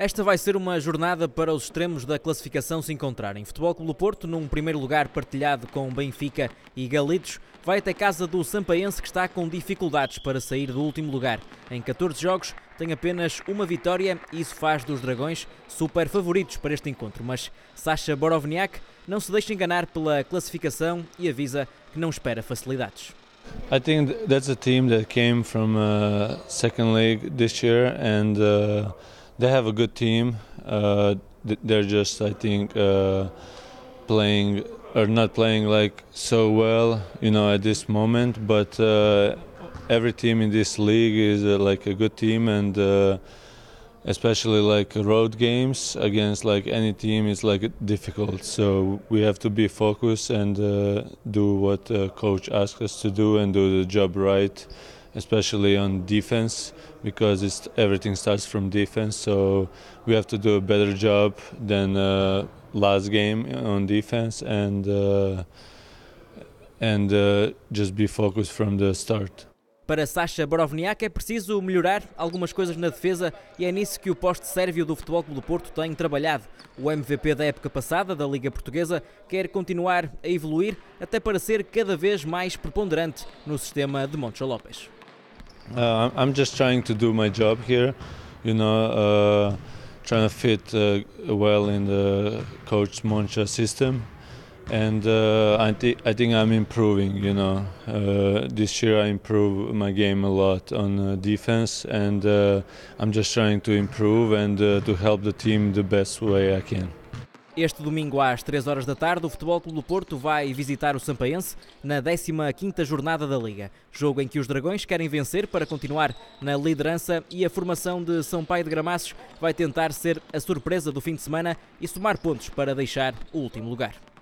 Esta vai ser uma jornada para os extremos da classificação se encontrarem. Futebol Clube do Porto, num primeiro lugar partilhado com Benfica e Galitos, vai até casa do Sampaense, que está com dificuldades para sair do último lugar. Em 14 jogos, tem apenas uma vitória e isso faz dos Dragões super favoritos para este encontro. Mas Sasha Borovniak não se deixa enganar pela classificação e avisa que não espera facilidades. I think that's a team that came from uh, second league this year and uh... They have a good team. Uh, they're just, I think, uh, playing or not playing like so well, you know, at this moment. But uh, every team in this league is uh, like a good team, and uh, especially like road games against like any team is like difficult. So we have to be focused and uh, do what coach asks us to do and do the job right especially on defense, because it's everything starts from defense. So we have to do a better job than uh, last game on defense and uh, and uh, just be focused from the start. Para Sasha Borovniak é preciso melhorar algumas coisas na defesa e é nisso que o poste sérvio do Futebol Clube do Porto tem trabalhado. O MVP da época passada da Liga Portuguesa quer continuar a evoluir até para ser cada vez mais preponderante no sistema de Montes Lopes. Uh, I'm just trying to do my job here, you know, uh, trying to fit uh, well in the coach Moncha system. And uh, I, th- I, think I'm improving, you know. Uh, this year I improve my game a lot on uh, defense, and I'm just trying to improve and to help the team the best way I can. Este domingo às 3 horas da tarde, o Futebol Clube do Porto vai visitar o Sampaense na 15ª jornada da Liga, jogo em que os Dragões querem vencer para continuar na liderança e a formação de São Pai de Gramaços vai tentar ser a surpresa do fim de semana e somar pontos para deixar o último lugar.